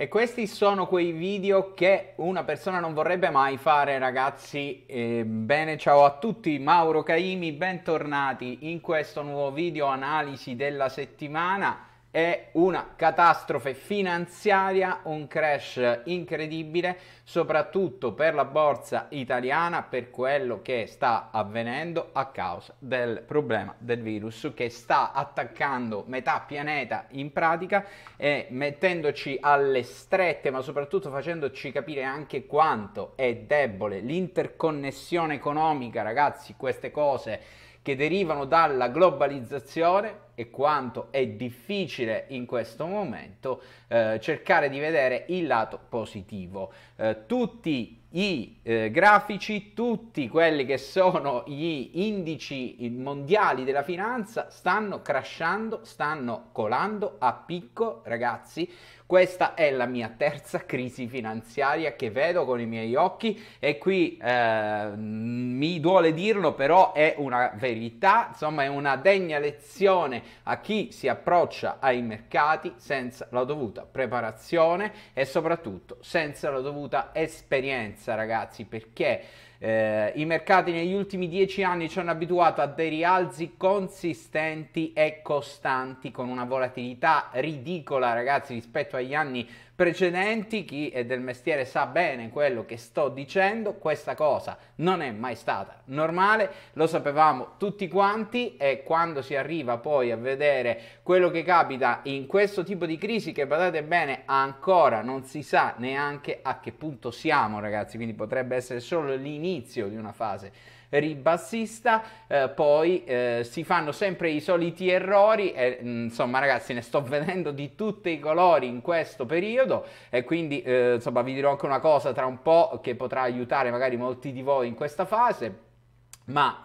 E questi sono quei video che una persona non vorrebbe mai fare, ragazzi. E bene, ciao a tutti, Mauro Caimi, bentornati in questo nuovo video analisi della settimana. È una catastrofe finanziaria, un crash incredibile, soprattutto per la borsa italiana, per quello che sta avvenendo a causa del problema del virus che sta attaccando metà pianeta in pratica e mettendoci alle strette, ma soprattutto facendoci capire anche quanto è debole l'interconnessione economica, ragazzi, queste cose che derivano dalla globalizzazione e quanto è difficile in questo momento eh, cercare di vedere il lato positivo. Eh, tutti i eh, grafici, tutti quelli che sono gli indici mondiali della finanza stanno crashando, stanno colando a picco, ragazzi. Questa è la mia terza crisi finanziaria che vedo con i miei occhi e qui eh, mi duole dirlo, però è una verità, insomma è una degna lezione a chi si approccia ai mercati senza la dovuta preparazione e soprattutto senza la dovuta esperienza, ragazzi, perché eh, I mercati negli ultimi dieci anni ci hanno abituato a dei rialzi consistenti e costanti con una volatilità ridicola, ragazzi, rispetto agli anni precedenti, chi è del mestiere sa bene quello che sto dicendo, questa cosa non è mai stata normale, lo sapevamo tutti quanti e quando si arriva poi a vedere quello che capita in questo tipo di crisi che badate bene ancora non si sa neanche a che punto siamo ragazzi, quindi potrebbe essere solo l'inizio di una fase ribassista, eh, poi eh, si fanno sempre i soliti errori e mm, insomma ragazzi ne sto vedendo di tutti i colori in questo periodo e quindi eh, insomma vi dirò anche una cosa tra un po' che potrà aiutare magari molti di voi in questa fase, ma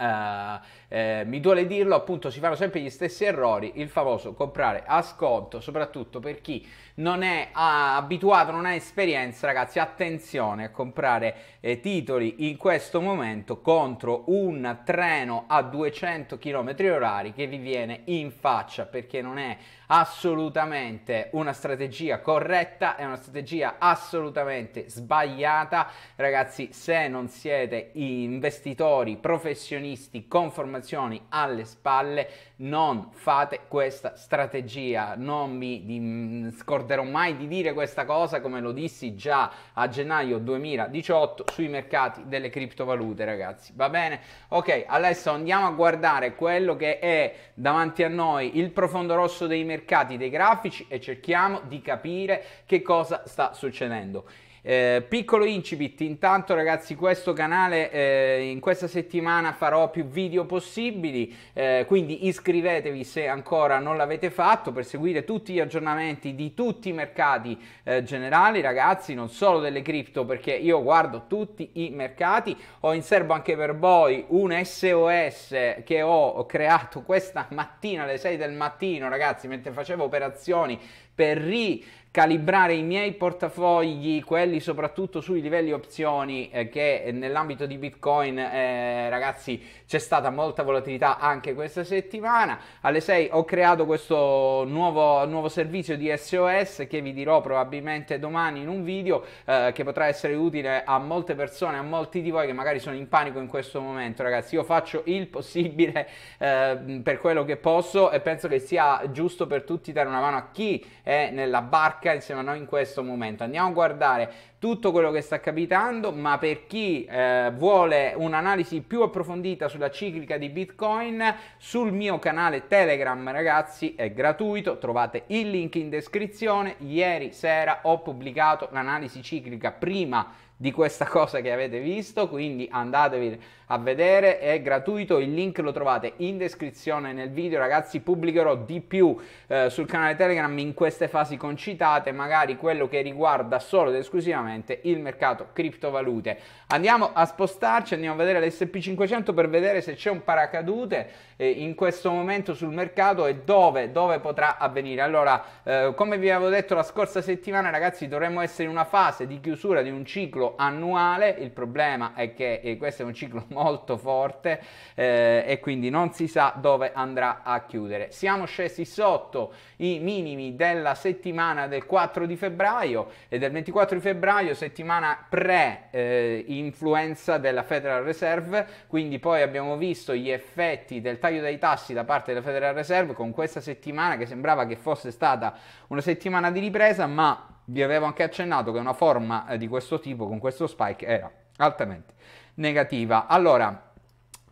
eh, eh, mi duole dirlo, appunto si fanno sempre gli stessi errori, il famoso comprare a sconto, soprattutto per chi non è ah, abituato, non ha esperienza, ragazzi, attenzione a comprare eh, titoli in questo momento contro un treno a 200 km orari che vi viene in faccia perché non è assolutamente una strategia corretta, è una strategia assolutamente sbagliata. Ragazzi, se non siete investitori professionisti con formazione situazioni alle spalle, non fate questa strategia. Non mi mm, scorderò mai di dire questa cosa come lo dissi già a gennaio 2018 sui mercati delle criptovalute, ragazzi. Va bene? Ok, adesso andiamo a guardare quello che è davanti a noi il profondo rosso dei mercati, dei grafici e cerchiamo di capire che cosa sta succedendo. Eh, piccolo incipit, intanto ragazzi questo canale eh, in questa settimana farò più video possibili, eh, quindi iscrivetevi se ancora non l'avete fatto per seguire tutti gli aggiornamenti di tutti i mercati eh, generali ragazzi, non solo delle cripto perché io guardo tutti i mercati, ho in serbo anche per voi un SOS che ho creato questa mattina alle 6 del mattino ragazzi mentre facevo operazioni per ricalibrare i miei portafogli, quelli soprattutto sui livelli opzioni, eh, che nell'ambito di Bitcoin, eh, ragazzi, c'è stata molta volatilità anche questa settimana. Alle 6 ho creato questo nuovo, nuovo servizio di SOS che vi dirò probabilmente domani in un video eh, che potrà essere utile a molte persone, a molti di voi che magari sono in panico in questo momento, ragazzi. Io faccio il possibile eh, per quello che posso e penso che sia giusto per tutti dare una mano a chi è nella barca insieme a noi in questo momento. Andiamo a guardare tutto quello che sta capitando, ma per chi eh, vuole un'analisi più approfondita sulla ciclica di Bitcoin, sul mio canale Telegram, ragazzi, è gratuito, trovate il link in descrizione. Ieri sera ho pubblicato l'analisi ciclica prima di questa cosa che avete visto, quindi andatevi a vedere, è gratuito, il link lo trovate in descrizione nel video, ragazzi, pubblicherò di più eh, sul canale Telegram in queste fasi concitate, magari quello che riguarda solo ed esclusivamente il mercato criptovalute. Andiamo a spostarci, andiamo a vedere l'SP500 per vedere se c'è un paracadute eh, in questo momento sul mercato e dove, dove potrà avvenire. Allora, eh, come vi avevo detto la scorsa settimana, ragazzi, dovremmo essere in una fase di chiusura di un ciclo ciclo annuale, il problema è che questo è un ciclo molto forte eh, e quindi non si sa dove andrà a chiudere. Siamo scesi sotto i minimi della settimana del 4 di febbraio e del 24 di febbraio, settimana pre-influenza eh, della Federal Reserve, quindi poi abbiamo visto gli effetti del taglio dei tassi da parte della Federal Reserve con questa settimana che sembrava che fosse stata una settimana di ripresa, ma vi avevo anche accennato che una forma eh, di questo tipo con questo spike era altamente negativa. Allora,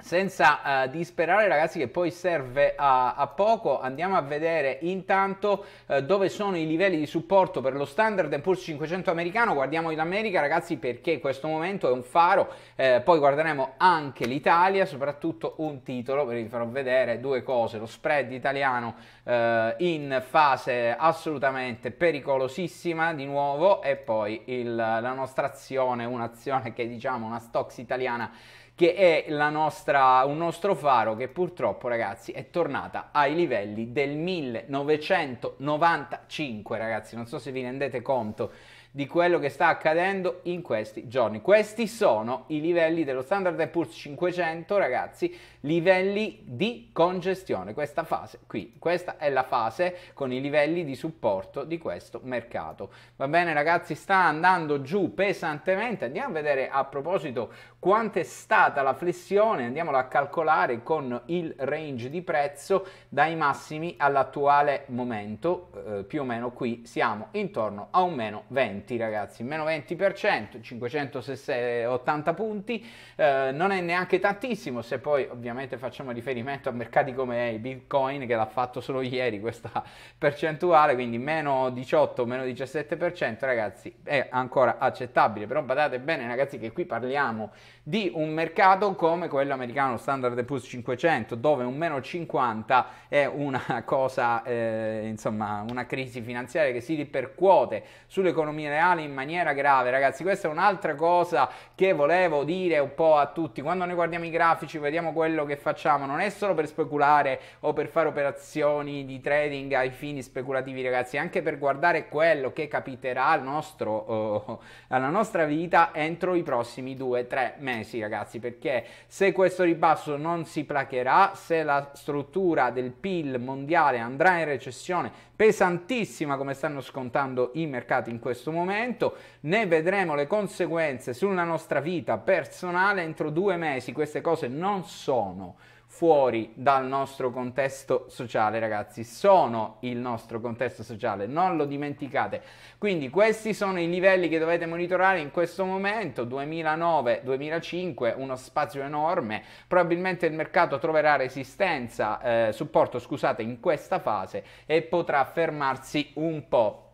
senza uh, disperare ragazzi che poi serve a, a, poco andiamo a vedere intanto uh, dove sono i livelli di supporto per lo standard Poor's 500 americano guardiamo l'America ragazzi perché in questo momento è un faro eh, poi guarderemo anche l'Italia soprattutto un titolo vi farò vedere due cose lo spread italiano eh, in fase assolutamente pericolosissima di nuovo e poi il, la nostra azione un'azione che diciamo una stocks italiana che è nostra, un nostro faro che purtroppo ragazzi è tornata ai livelli del 1995 ragazzi, non so se vi rendete conto di quello che sta accadendo in questi giorni. Questi sono i livelli dello Standard Poor's 500, ragazzi, livelli di congestione, questa fase qui, questa è la fase con i livelli di supporto di questo mercato. Va bene ragazzi, sta andando giù pesantemente, andiamo a vedere a proposito quanto è stata la flessione, andiamola a calcolare con il range di prezzo dai massimi all'attuale momento, eh, più o meno qui siamo intorno a un meno 20 20 ragazzi, meno 20%, 580 punti, eh, non è neanche tantissimo se poi ovviamente facciamo riferimento a mercati come il Bitcoin che l'ha fatto solo ieri questa percentuale, quindi meno 18, meno 17% ragazzi è ancora accettabile, però badate bene ragazzi che qui parliamo di un mercato come quello americano Standard Poor's 500 dove un meno 50 è una cosa, eh, insomma una crisi finanziaria che si ripercuote sull'economia reali in maniera grave, ragazzi. Questa è un'altra cosa che volevo dire un po' a tutti. Quando noi guardiamo i grafici, vediamo quello che facciamo, non è solo per speculare o per fare operazioni di trading ai fini speculativi, ragazzi, anche per guardare quello che capiterà al nostro, oh, alla nostra vita entro i prossimi 2 tre mesi, ragazzi, perché se questo ribasso non si placherà, se la struttura del PIL mondiale andrà in recessione pesantissima come stanno scontando i mercati in questo momento, momento, ne vedremo le conseguenze sulla nostra vita personale entro due mesi. Queste cose non sono fuori dal nostro contesto sociale, ragazzi, sono il nostro contesto sociale, non lo dimenticate. Quindi questi sono i livelli che dovete monitorare in questo momento, 2009-2005, uno spazio enorme, probabilmente il mercato troverà resistenza, eh, supporto, scusate, in questa fase e potrà fermarsi un po'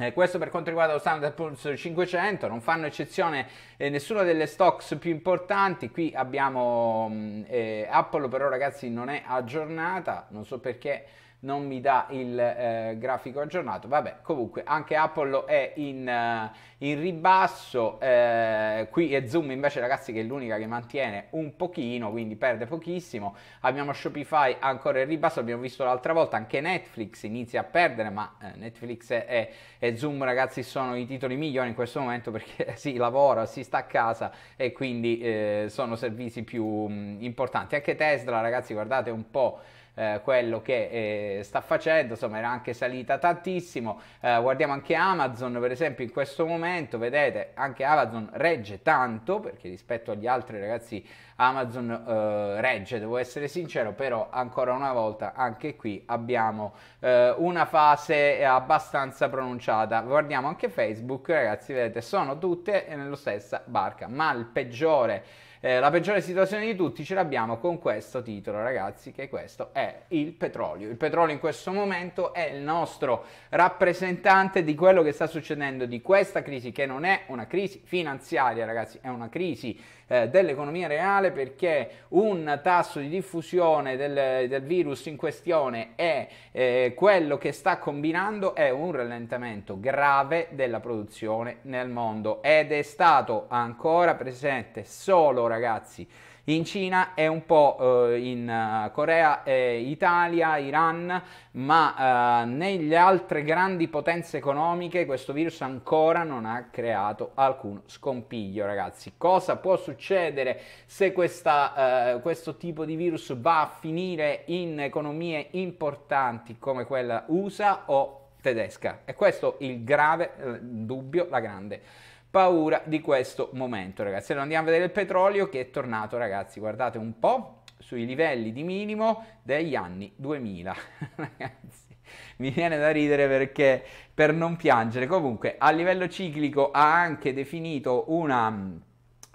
Eh, questo per quanto riguarda lo Standard Poor's 500, non fanno eccezione eh, nessuna delle stocks più importanti, qui abbiamo mm, eh, Apple però ragazzi non è aggiornata, non so perché non mi dà il eh, grafico aggiornato, vabbè comunque anche Apple è in, eh, in ribasso, eh, qui è Zoom invece ragazzi che è l'unica che mantiene un pochino, quindi perde pochissimo, abbiamo Shopify ancora in ribasso, abbiamo visto l'altra volta anche Netflix inizia a perdere, ma eh, Netflix e, e Zoom ragazzi sono i titoli migliori in questo momento perché si lavora, si sta a casa e quindi eh, sono servizi più mh, mm, importanti, anche Tesla ragazzi guardate un po' eh, quello che eh, sta facendo, insomma era anche salita tantissimo, eh, guardiamo anche Amazon per esempio in questo momento, vedete anche Amazon regge tanto perché rispetto agli altri ragazzi Amazon eh, regge, devo essere sincero, però ancora una volta anche qui abbiamo eh, una fase eh, abbastanza pronunciata, guardiamo anche Facebook ragazzi, vedete sono tutte nella stessa barca, ma il peggiore eh, la peggiore situazione di tutti ce l'abbiamo con questo titolo, ragazzi, che questo è il petrolio. Il petrolio in questo momento è il nostro rappresentante di quello che sta succedendo, di questa crisi, che non è una crisi finanziaria, ragazzi, è una crisi eh, dell'economia reale perché un tasso di diffusione del, del virus in questione e eh, quello che sta combinando è un rallentamento grave della produzione nel mondo ed è stato ancora presente solo ragazzi in Cina e un po' eh, in eh, Corea, Italia, Iran, ma eh, nelle altre grandi potenze economiche questo virus ancora non ha creato alcun scompiglio, ragazzi. Cosa può succedere se questa, questo tipo di virus va a finire in economie importanti come quella USA o tedesca? E questo il grave dubbio, la grande paura di questo momento ragazzi allora andiamo a vedere il petrolio che è tornato ragazzi guardate un po' sui livelli di minimo degli anni 2000 ragazzi mi viene da ridere perché per non piangere comunque a livello ciclico ha anche definito una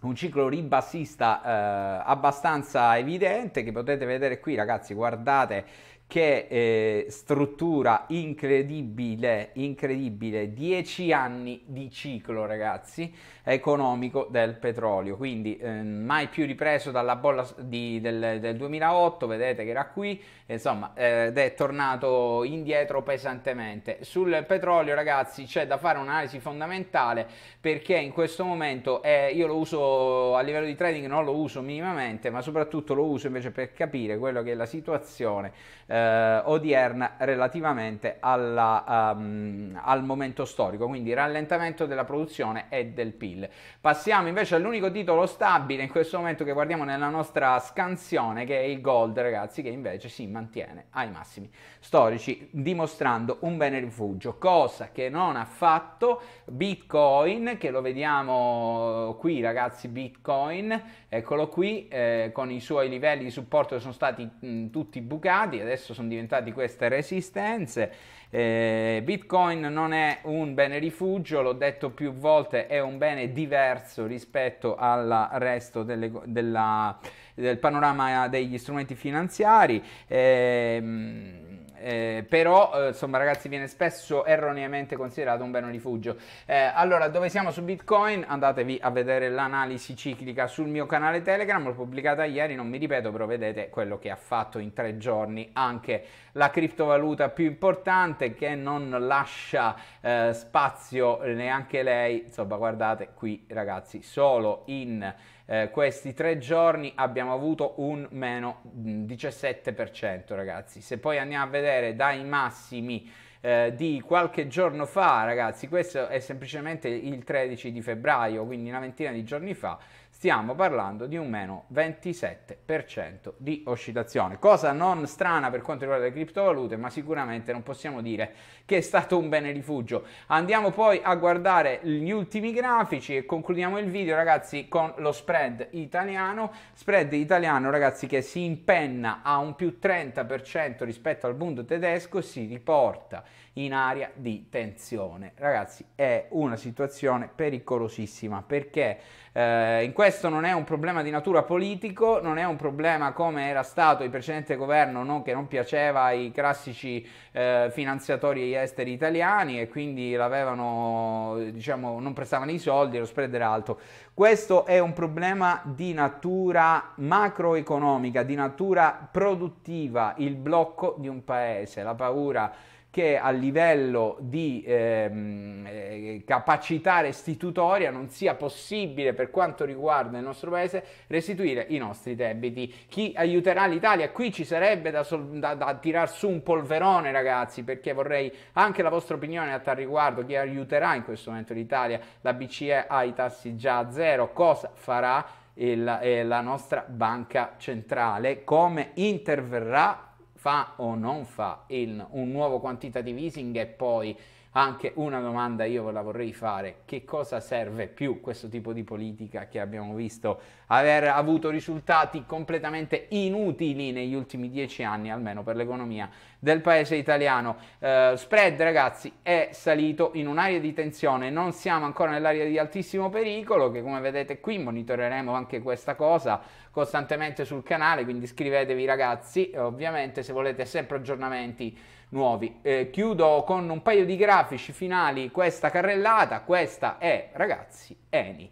un ciclo ribassista eh, abbastanza evidente che potete vedere qui ragazzi guardate che eh, struttura incredibile, incredibile, 10 anni di ciclo ragazzi economico del petrolio, quindi eh, mai più ripreso dalla bolla di, del, del, 2008, vedete che era qui, insomma eh, ed è tornato indietro pesantemente. Sul petrolio ragazzi c'è da fare un'analisi fondamentale perché in questo momento eh, io lo uso a livello di trading, non lo uso minimamente, ma soprattutto lo uso invece per capire quello che è la situazione eh, eh, odierna relativamente alla, um, al momento storico, quindi rallentamento della produzione e del PIL. Passiamo invece all'unico titolo stabile in questo momento che guardiamo nella nostra scansione che è il gold ragazzi che invece si mantiene ai massimi storici dimostrando un bene rifugio, cosa che non ha fatto Bitcoin che lo vediamo eh, qui ragazzi Bitcoin, eccolo qui eh, con i suoi livelli di supporto che sono stati mh, tutti bucati adesso adesso sono diventati queste resistenze. Eh, Bitcoin non è un bene rifugio, l'ho detto più volte, è un bene diverso rispetto al resto delle, della, del panorama degli strumenti finanziari. Eh, eh, però eh, insomma ragazzi viene spesso erroneamente considerato un bene rifugio. Eh, allora dove siamo su Bitcoin? Andatevi a vedere l'analisi ciclica sul mio canale Telegram, l'ho pubblicata ieri, non mi ripeto, però vedete quello che ha fatto in tre giorni anche la criptovaluta più importante che non lascia eh, spazio neanche lei, insomma guardate qui ragazzi, solo in eh, questi tre giorni abbiamo avuto un meno 17%, mm, ragazzi. Se poi andiamo a vedere dai massimi eh, di qualche giorno fa, ragazzi, questo è semplicemente il 13 di febbraio, quindi una ventina di giorni fa, stiamo parlando di un meno 27% di oscillazione, cosa non strana per quanto riguarda le criptovalute, ma sicuramente non possiamo dire che è stato un bene rifugio. Andiamo poi a guardare gli ultimi grafici e concludiamo il video, ragazzi, con lo spread italiano. Spread italiano, ragazzi, che si impenna a un più 30% rispetto al bund tedesco, si riporta in area di tensione. Ragazzi, è una situazione pericolosissima perché eh, in questo non è un problema di natura politico, non è un problema come era stato il precedente governo no? che non piaceva ai classici eh, finanziatori esteri italiani e quindi l'avevano, diciamo, non prestavano i soldi, lo spread era alto. Questo è un problema di natura macroeconomica, di natura produttiva, il blocco di un paese, la paura che a livello di ehm, eh, capacità restitutoria non sia possibile per quanto riguarda il nostro paese restituire i nostri debiti. Chi aiuterà l'Italia? Qui ci sarebbe da, da, da tirar su un polverone ragazzi perché vorrei anche la vostra opinione a tal riguardo. Chi aiuterà in questo momento l'Italia? La BCE ha i tassi già a zero, cosa farà? E eh, la nostra banca centrale come interverrà fa o non fa il, un nuovo quantitative easing e poi anche una domanda io ve la vorrei fare, che cosa serve più questo tipo di politica che abbiamo visto aver avuto risultati completamente inutili negli ultimi dieci anni, almeno per l'economia del paese italiano. Eh, spread ragazzi è salito in un'area di tensione, non siamo ancora nell'area di altissimo pericolo che come vedete qui monitoreremo anche questa cosa costantemente sul canale, quindi iscrivetevi ragazzi, ovviamente se volete sempre aggiornamenti nuovi. Eh, chiudo con un paio di grafici finali questa carrellata, questa è ragazzi Eni,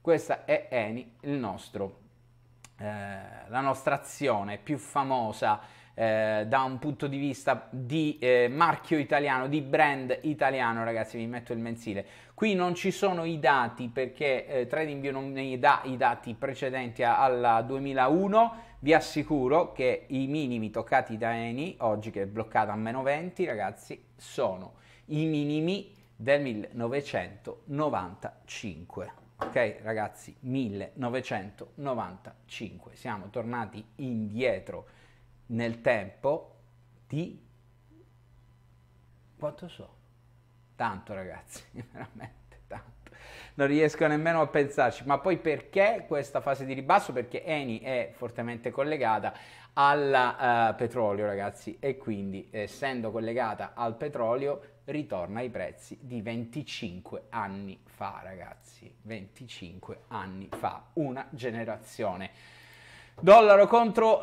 questa è Eni, il nostro, eh, la nostra azione più famosa eh, da un punto di vista di eh, marchio italiano, di brand italiano, ragazzi, vi metto il mensile. Qui non ci sono i dati perché eh, TradingView non mi dà i dati precedenti al 2001, vi assicuro che i minimi toccati da Eni, oggi che è bloccata a meno 20, ragazzi, sono i minimi del 1995 ok ragazzi 1995 siamo tornati indietro nel tempo di quanto so? Tanto ragazzi, veramente tanto. Non riesco nemmeno a pensarci, ma poi perché questa fase di ribasso? Perché Eni è fortemente collegata al uh, petrolio, ragazzi, e quindi essendo collegata al petrolio ritorna ai prezzi di 25 anni fa, ragazzi, 25 anni fa, una generazione dollaro contro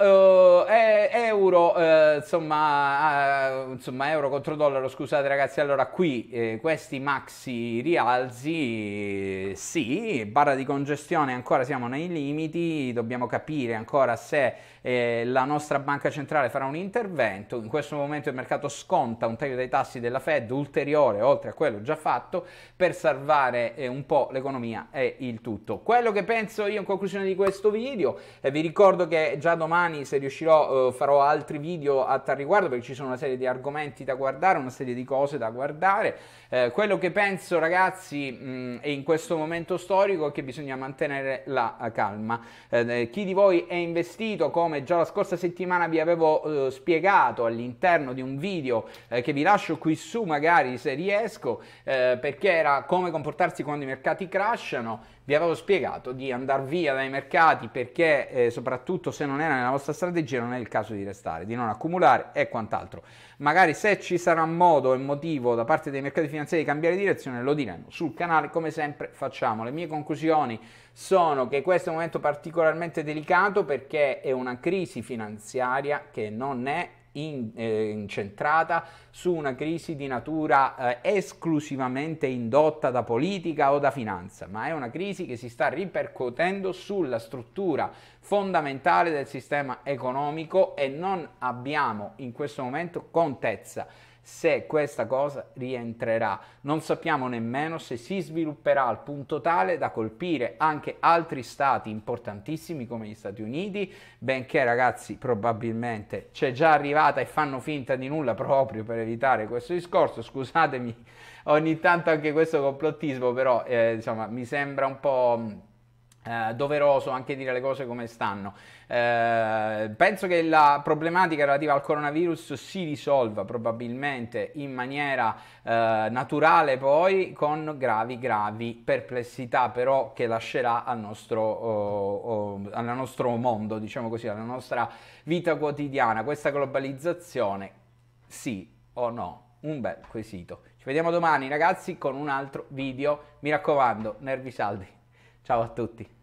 eh, eh, euro, eh, insomma, eh, insomma, euro contro dollaro, scusate ragazzi, allora qui eh, questi maxi rialzi, sì, barra di congestione ancora siamo nei limiti, dobbiamo capire ancora se eh, la nostra banca centrale farà un intervento, in questo momento il mercato sconta un taglio dei tassi della Fed ulteriore oltre a quello già fatto per salvare un po' l'economia e il tutto. Quello che penso io in conclusione di questo video, vi ricordo ricordo che già domani, se riuscirò, eh, farò altri video a tal riguardo perché ci sono una serie di argomenti da guardare, una serie di cose da guardare. Eh, quello che penso, ragazzi, mh, mm, è in questo momento storico è che bisogna mantenere la eh, calma. Eh, eh, chi di voi è investito, come già la scorsa settimana vi avevo eh, spiegato all'interno di un video che vi lascio qui su, magari se riesco, perché era come comportarsi quando i mercati crashano vi avevo spiegato di andare via dai mercati perché eh, soprattutto se non era nella vostra strategia non è il caso di restare, di non accumulare e quant'altro. Magari se ci sarà modo e motivo da parte dei mercati finanziari di cambiare direzione lo diremo sul canale come sempre facciamo. Le mie conclusioni sono che questo è un momento particolarmente delicato perché è una crisi finanziaria che non è in, eh, incentrata su una crisi di natura eh, esclusivamente indotta da politica o da finanza, ma è una crisi che si sta ripercuotendo sulla struttura fondamentale del sistema economico e non abbiamo in questo momento contezza se questa cosa rientrerà. Non sappiamo nemmeno se si svilupperà al punto tale da colpire anche altri stati importantissimi come gli Stati Uniti, benché ragazzi probabilmente c'è già arrivata e fanno finta di nulla proprio per evitare questo discorso. Scusatemi ogni tanto anche questo complottismo, però eh, insomma mi sembra un po' Eh, doveroso anche dire le cose come stanno. Eh, penso che la problematica relativa al coronavirus si risolva probabilmente in maniera eh, naturale poi con gravi gravi perplessità però che lascerà al nostro, oh, oh, al nostro mondo, diciamo così, alla nostra vita quotidiana. Questa globalizzazione sì o no? Un bel quesito. Ci vediamo domani ragazzi con un altro video. Mi raccomando, nervi saldi. Ciao a tutti.